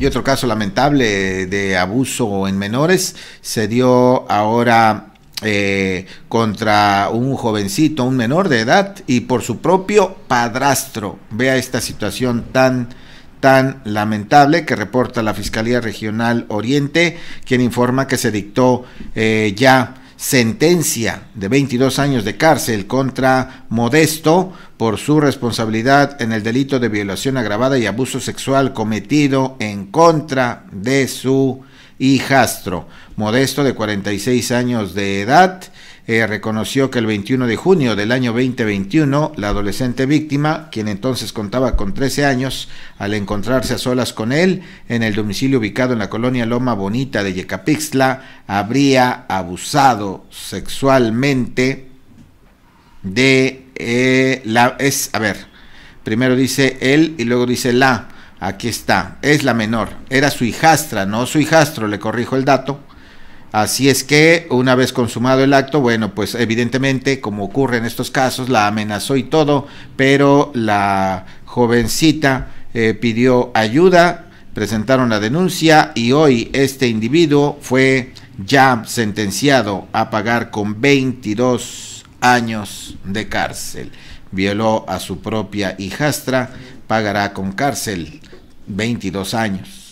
Y otro caso lamentable de abuso en menores se dio ahora eh, contra un jovencito, un menor de edad y por su propio padrastro. Vea esta situación tan tan lamentable que reporta la Fiscalía Regional Oriente, quien informa que se dictó eh, ya sentencia de 22 años de cárcel contra Modesto por su responsabilidad en el delito de violación agravada y abuso sexual cometido en contra de su hijastro. Modesto, de 46 años de edad, eh, reconoció que el 21 de junio del año 2021, la adolescente víctima, quien entonces contaba con 13 años, al encontrarse a solas con él en el domicilio ubicado en la colonia Loma Bonita de Yecapixtla, habría abusado sexualmente de eh, la... es, a ver, primero dice él y luego dice la, aquí está, es la menor, era su hijastra, no su hijastro, le corrijo el dato Así es que, una vez consumado el acto, bueno, pues evidentemente, como ocurre en estos casos, la amenazó y todo, pero la jovencita eh, pidió ayuda, presentaron la denuncia y hoy este individuo fue ya sentenciado a pagar con 22 años de cárcel. Violó a su propia hijastra, pagará con cárcel 22 años.